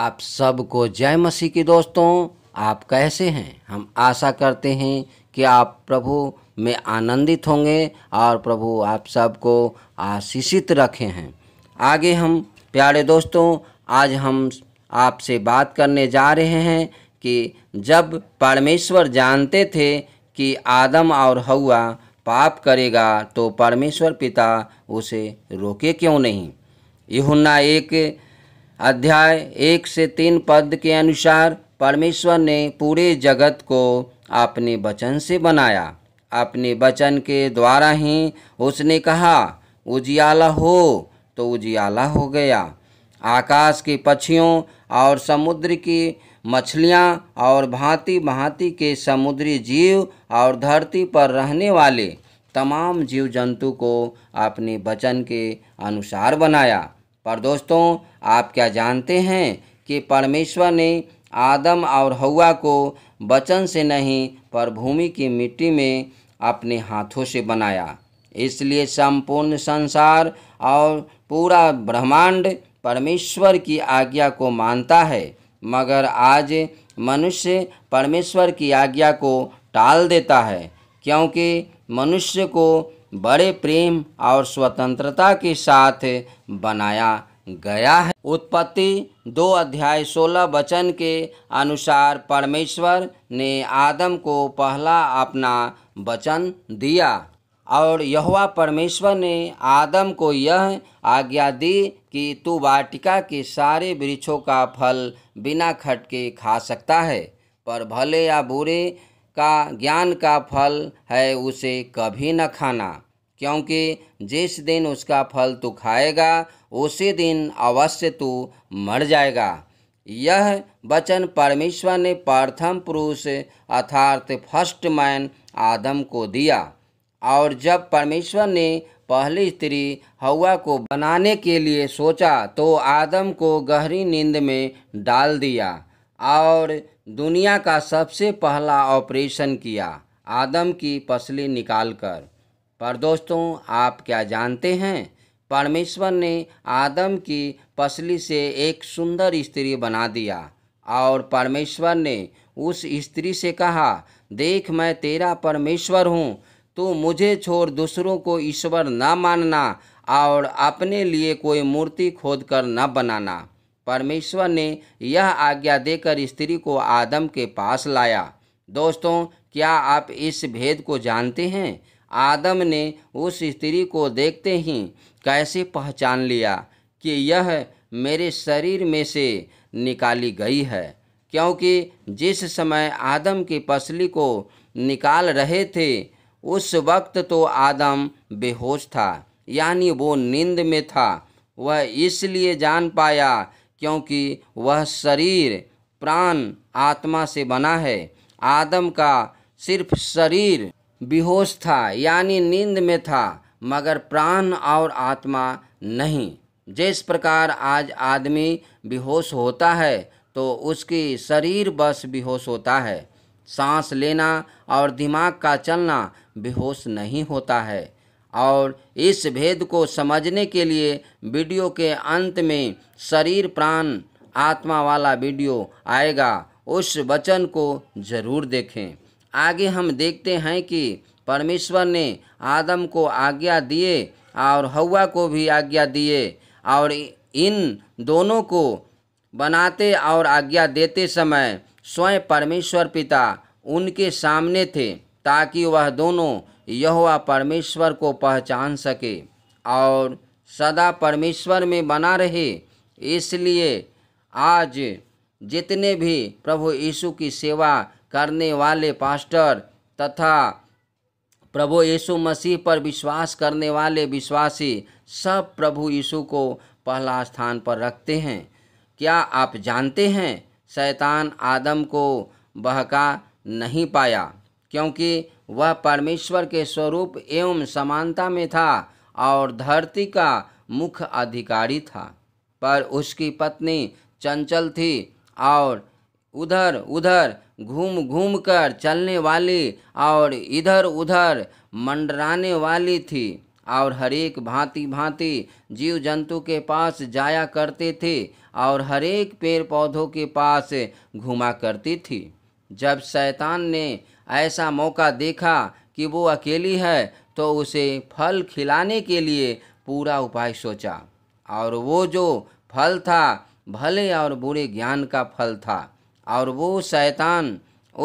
आप सबको जय मसीह की दोस्तों आप कैसे हैं हम आशा करते हैं कि आप प्रभु में आनंदित होंगे और प्रभु आप सबको आशीषित रखे हैं आगे हम प्यारे दोस्तों आज हम आपसे बात करने जा रहे हैं कि जब परमेश्वर जानते थे कि आदम और हवा पाप करेगा तो परमेश्वर पिता उसे रोके क्यों नहीं यहुन्ना एक अध्याय एक से तीन पद के अनुसार परमेश्वर ने पूरे जगत को अपने वचन से बनाया अपने वचन के द्वारा ही उसने कहा उजियाला हो तो उजियाला हो गया आकाश के पक्षियों और समुद्र की मछलियाँ और भांति भांति के समुद्री जीव और धरती पर रहने वाले तमाम जीव जंतु को अपने वचन के अनुसार बनाया पर दोस्तों आप क्या जानते हैं कि परमेश्वर ने आदम और हवा को वचन से नहीं पर भूमि की मिट्टी में अपने हाथों से बनाया इसलिए संपूर्ण संसार और पूरा ब्रह्मांड परमेश्वर की आज्ञा को मानता है मगर आज मनुष्य परमेश्वर की आज्ञा को टाल देता है क्योंकि मनुष्य को बड़े प्रेम और स्वतंत्रता के साथ बनाया गया है उत्पत्ति दो अध्याय सोलह वचन के अनुसार परमेश्वर ने आदम को पहला अपना वचन दिया और यहोवा परमेश्वर ने आदम को यह आज्ञा दी कि तू वाटिका के सारे वृक्षों का फल बिना खटके खा सकता है पर भले या बुरे का ज्ञान का फल है उसे कभी न खाना क्योंकि जिस दिन उसका फल तू खाएगा उसी दिन अवश्य तू मर जाएगा यह वचन परमेश्वर ने प्रथम पुरुष अर्थात फर्स्ट मैन आदम को दिया और जब परमेश्वर ने पहली स्त्री हवा को बनाने के लिए सोचा तो आदम को गहरी नींद में डाल दिया और दुनिया का सबसे पहला ऑपरेशन किया आदम की पसली निकालकर पर दोस्तों आप क्या जानते हैं परमेश्वर ने आदम की पसली से एक सुंदर स्त्री बना दिया और परमेश्वर ने उस स्त्री से कहा देख मैं तेरा परमेश्वर हूँ तो मुझे छोड़ दूसरों को ईश्वर न मानना और अपने लिए कोई मूर्ति खोद कर न बनाना परमेश्वर ने यह आज्ञा देकर स्त्री को आदम के पास लाया दोस्तों क्या आप इस भेद को जानते हैं आदम ने उस स्त्री को देखते ही कैसे पहचान लिया कि यह मेरे शरीर में से निकाली गई है क्योंकि जिस समय आदम की पसली को निकाल रहे थे उस वक्त तो आदम बेहोश था यानी वो नींद में था वह इसलिए जान पाया क्योंकि वह शरीर प्राण आत्मा से बना है आदम का सिर्फ शरीर बेहोश था यानी नींद में था मगर प्राण और आत्मा नहीं जिस प्रकार आज आदमी बेहोश होता है तो उसकी शरीर बस बेहोश होता है सांस लेना और दिमाग का चलना बेहोश नहीं होता है और इस भेद को समझने के लिए वीडियो के अंत में शरीर प्राण आत्मा वाला वीडियो आएगा उस वचन को जरूर देखें आगे हम देखते हैं कि परमेश्वर ने आदम को आज्ञा दिए और हवा को भी आज्ञा दिए और इन दोनों को बनाते और आज्ञा देते समय स्वयं परमेश्वर पिता उनके सामने थे ताकि वह दोनों यह परमेश्वर को पहचान सके और सदा परमेश्वर में बना रहे इसलिए आज जितने भी प्रभु यीशु की सेवा करने वाले पास्टर तथा प्रभु यीशु मसीह पर विश्वास करने वाले विश्वासी सब प्रभु यीशु को पहला स्थान पर रखते हैं क्या आप जानते हैं शैतान आदम को बहका नहीं पाया क्योंकि वह परमेश्वर के स्वरूप एवं समानता में था और धरती का मुख्य अधिकारी था पर उसकी पत्नी चंचल थी और उधर उधर घूम घूम कर चलने वाली और इधर उधर मंडराने वाली थी और हरेक भांति भांति जीव जंतु के पास जाया करते थे और हरेक पेड़ पौधों के पास घुमा करती थी जब शैतान ने ऐसा मौका देखा कि वो अकेली है तो उसे फल खिलाने के लिए पूरा उपाय सोचा और वो जो फल था भले और बुरे ज्ञान का फल था और वो शैतान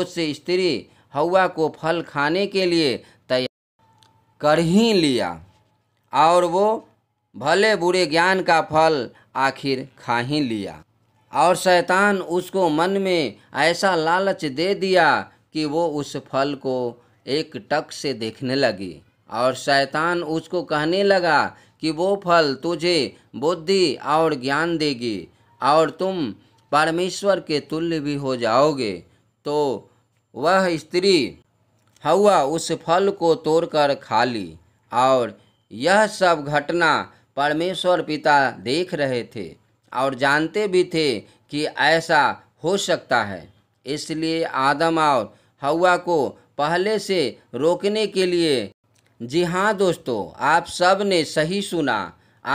उस स्त्री हवा को फल खाने के लिए तैयार कर ही लिया और वो भले बुरे ज्ञान का फल आखिर खा ही लिया और शैतान उसको मन में ऐसा लालच दे दिया कि वो उस फल को एक टक से देखने लगी और शैतान उसको कहने लगा कि वो फल तुझे बुद्धि और ज्ञान देगी और तुम परमेश्वर के तुल्य भी हो जाओगे तो वह स्त्री हवा उस फल को तोड़कर खा ली और यह सब घटना परमेश्वर पिता देख रहे थे और जानते भी थे कि ऐसा हो सकता है इसलिए आदम और हवा को पहले से रोकने के लिए जी हाँ दोस्तों आप सब ने सही सुना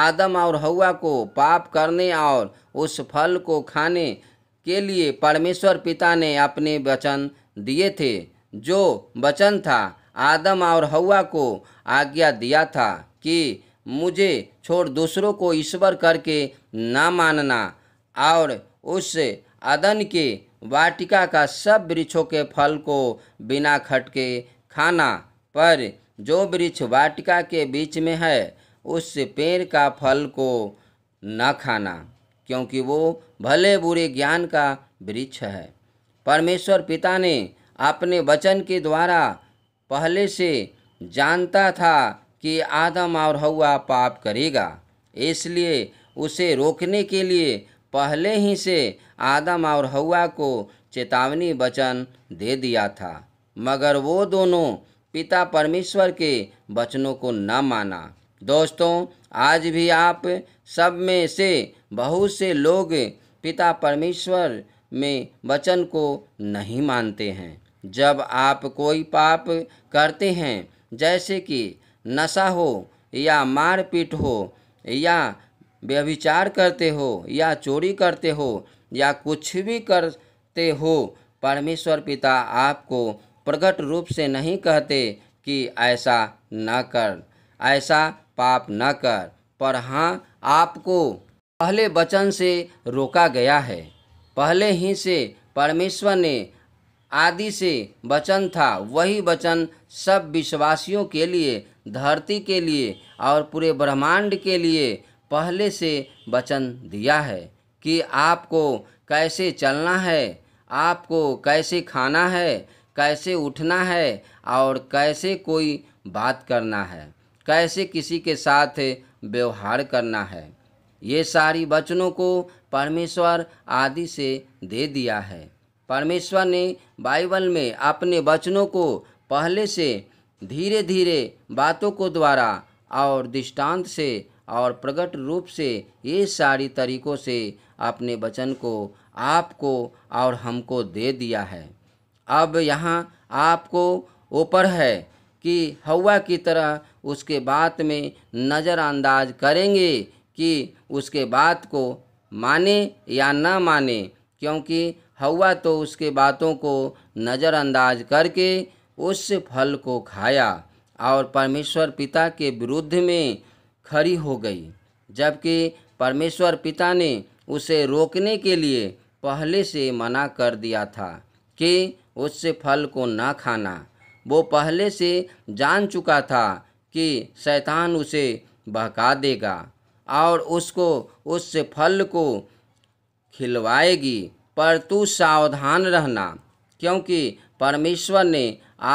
आदम और हवा को पाप करने और उस फल को खाने के लिए परमेश्वर पिता ने अपने वचन दिए थे जो वचन था आदम और हवा को आज्ञा दिया था कि मुझे छोड़ दूसरों को ईश्वर करके न मानना और उस अदन के वाटिका का सब वृक्षों के फल को बिना खटके खाना पर जो वृक्ष वाटिका के बीच में है उस पेड़ का फल को न खाना क्योंकि वो भले बुरे ज्ञान का वृक्ष है परमेश्वर पिता ने अपने वचन के द्वारा पहले से जानता था कि आदम और हवा पाप करेगा इसलिए उसे रोकने के लिए पहले ही से आदम और हवा को चेतावनी वचन दे दिया था मगर वो दोनों पिता परमेश्वर के वचनों को न माना दोस्तों आज भी आप सब में से बहुत से लोग पिता परमेश्वर में वचन को नहीं मानते हैं जब आप कोई पाप करते हैं जैसे कि नशा हो या मारपीट हो या व्यभिचार करते हो या चोरी करते हो या कुछ भी करते हो परमेश्वर पिता आपको प्रकट रूप से नहीं कहते कि ऐसा न कर ऐसा पाप न कर पर हाँ आपको पहले वचन से रोका गया है पहले ही से परमेश्वर ने आदि से वचन था वही वचन सब विश्वासियों के लिए धरती के लिए और पूरे ब्रह्मांड के लिए पहले से वचन दिया है कि आपको कैसे चलना है आपको कैसे खाना है कैसे उठना है और कैसे कोई बात करना है कैसे किसी के साथ व्यवहार करना है ये सारी वचनों को परमेश्वर आदि से दे दिया है परमेश्वर ने बाइबल में अपने वचनों को पहले से धीरे धीरे बातों को द्वारा और दृष्टांत से और प्रकट रूप से ये सारी तरीक़ों से अपने वचन को आपको और हमको दे दिया है अब यहाँ आपको ऊपर है कि हवा की तरह उसके बात में नज़रअंदाज करेंगे कि उसके बात को माने या ना माने क्योंकि हवा तो उसके बातों को नज़रअंदाज करके उस फल को खाया और परमेश्वर पिता के विरुद्ध में खड़ी हो गई जबकि परमेश्वर पिता ने उसे रोकने के लिए पहले से मना कर दिया था कि उससे फल को ना खाना वो पहले से जान चुका था कि शैतान उसे बहका देगा और उसको उस फल को खिलवाएगी पर तू सावधान रहना क्योंकि परमेश्वर ने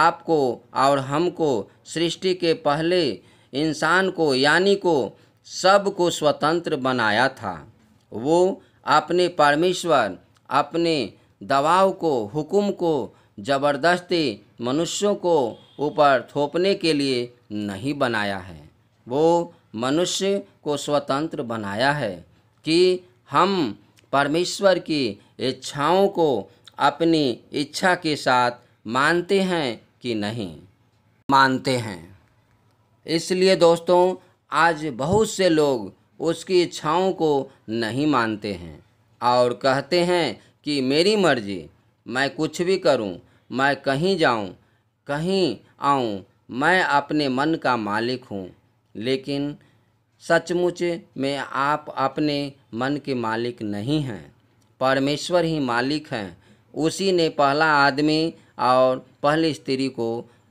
आपको और हमको सृष्टि के पहले इंसान को यानी को सब को स्वतंत्र बनाया था वो अपने परमेश्वर अपने दबाव को हुक्म को ज़बरदस्ती मनुष्यों को ऊपर थोपने के लिए नहीं बनाया है वो मनुष्य को स्वतंत्र बनाया है कि हम परमेश्वर की इच्छाओं को अपनी इच्छा के साथ मानते हैं कि नहीं मानते हैं इसलिए दोस्तों आज बहुत से लोग उसकी इच्छाओं को नहीं मानते हैं और कहते हैं कि मेरी मर्जी मैं कुछ भी करूं, मैं कहीं जाऊं, कहीं आऊं, मैं अपने मन का मालिक हूं। लेकिन सचमुच में आप अपने मन के मालिक नहीं हैं परमेश्वर ही मालिक हैं उसी ने पहला आदमी और पहली स्त्री को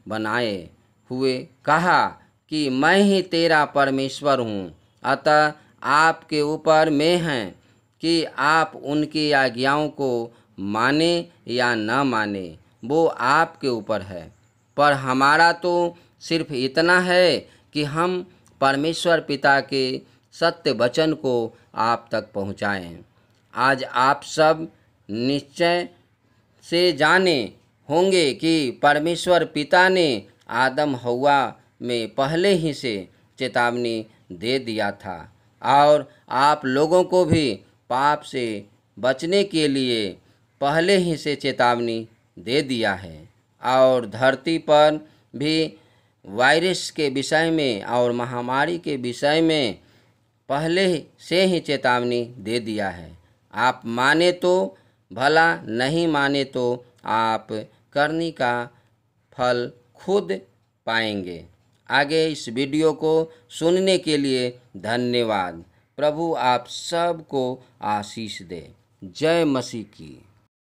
बनाए हुए कहा कि मैं ही तेरा परमेश्वर हूँ अतः आपके ऊपर मैं हैं कि आप उनकी आज्ञाओं को माने या न माने वो आपके ऊपर है पर हमारा तो सिर्फ इतना है कि हम परमेश्वर पिता के सत्य वचन को आप तक पहुँचाएँ आज आप सब निश्चय से जाने होंगे कि परमेश्वर पिता ने आदम हवा में पहले ही से चेतावनी दे दिया था और आप लोगों को भी पाप से बचने के लिए पहले ही से चेतावनी दे दिया है और धरती पर भी वायरस के विषय में और महामारी के विषय में पहले से ही चेतावनी दे दिया है आप माने तो भला नहीं माने तो आप करने का फल खुद पाएंगे आगे इस वीडियो को सुनने के लिए धन्यवाद प्रभु आप सबको आशीष दे जय मसीह की